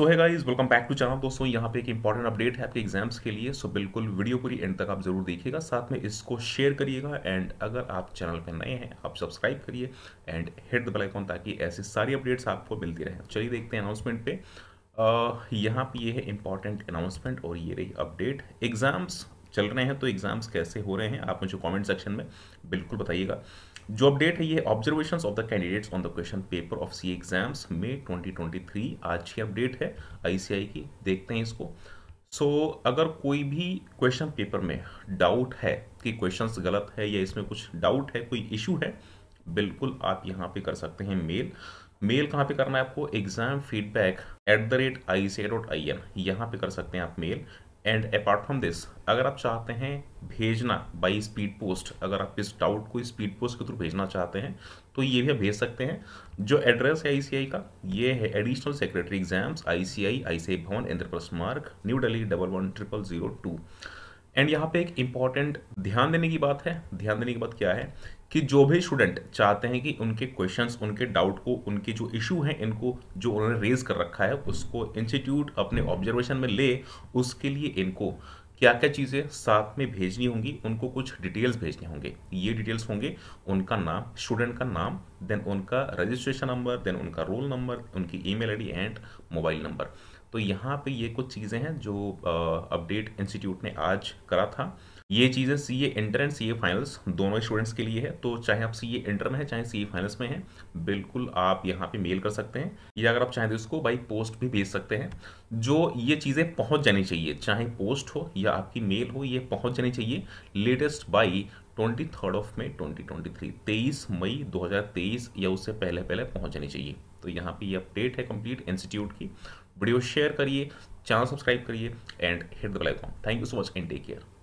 so hi guys welcome back to channel दोस्तों यहाँ पे एक इंपॉर्टेंट अपडेट है आपके एग्जाम्स के लिए सो so, बिल्कुल वीडियो पूरी एंड तक आप जरूर देखिएगा साथ में इसको शेयर करिएगा एंड अगर आप चैनल पर नए हैं आप सब्सक्राइब करिए and hit the bell icon ताकि ऐसी सारी अपडेट्स आपको मिलती रहे चलिए देखते हैं अनाउंसमेंट पे uh, यहाँ पे ये यह है इंपॉर्टेंट अनाउंसमेंट और ये रही अपडेट एग्जाम्स चल रहे हैं तो एग्ज़ाम्स कैसे हो रहे हैं आप मुझे कमेंट सेक्शन में बिल्कुल बताइएगा जो अपडेट है ये observation of the candidates on the question paper of C exams May 2023 आज की अपडेट है आईसीआई की देखते हैं इसको सो so, अगर कोई भी क्वेश्चन पेपर में डाउट है कि क्वेश्चन गलत है या इसमें कुछ डाउट है कोई इश्यू है बिल्कुल आप यहाँ पे कर सकते हैं मेल मेल कहाँ पे करना है आपको exam feedback at the rate I C I dot I N यहाँ पे कर सकते हैं आप mail and apart from this अगर आप चाहते हैं भेजना बाई स्पीड पोस्ट अगर आप इस डाउट को स्पीड पोस्ट के थ्रू भेजना चाहते हैं तो ये भी आप भेज सकते हैं जो एड्रेस है आई का ये है additional secretary exams I C I I C Bhawan Indraprastha Marg new Delhi double one triple zero two and यहाँ पे एक इम्पॉर्टेंट ध्यान देने की बात है ध्यान देने की बात क्या है कि जो भी स्टूडेंट चाहते हैं कि उनके क्वेश्चंस उनके डाउट को उनके जो इशू हैं इनको जो उन्होंने रेज कर रखा है उसको इंस्टीट्यूट अपने ऑब्जर्वेशन में ले उसके लिए इनको क्या क्या चीज़ें साथ में भेजनी होंगी उनको कुछ डिटेल्स भेजने होंगे ये डिटेल्स होंगे उनका नाम स्टूडेंट का नाम देन उनका रजिस्ट्रेशन नंबर देन उनका रोल नंबर उनकी email ID and mobile number तो यहाँ पे ये कुछ चीज़ें हैं जो अपडेट इंस्टीट्यूट ने आज करा था ये चीज़ें C A inter and C A finals दोनों स्टूडेंट्स के लिए है तो चाहे आप सी ए इंटर में हैं चाहे सी ए फाइनल्स में हैं बिल्कुल आप यहाँ पे मेल कर सकते हैं या अगर आप चाहें तो इसको बाई पोस्ट भी भेज सकते हैं जो ये चीज़ें पहुँच जानी चाहिए चाहे पोस्ट हो या आपकी मेल हो ये पहुँच जानी चाहिए latest by twenty third of May twenty twenty three तेईस मई दो हज़ार तेईस या उससे पहले पहले पहुंचनी चाहिए तो यहाँ पे ये अपडेट है कंप्लीट इंस्टीट्यूट की वीडियो शेयर करिए चैनल सब्सक्राइब करिए and hit the bell icon thank you so much and take care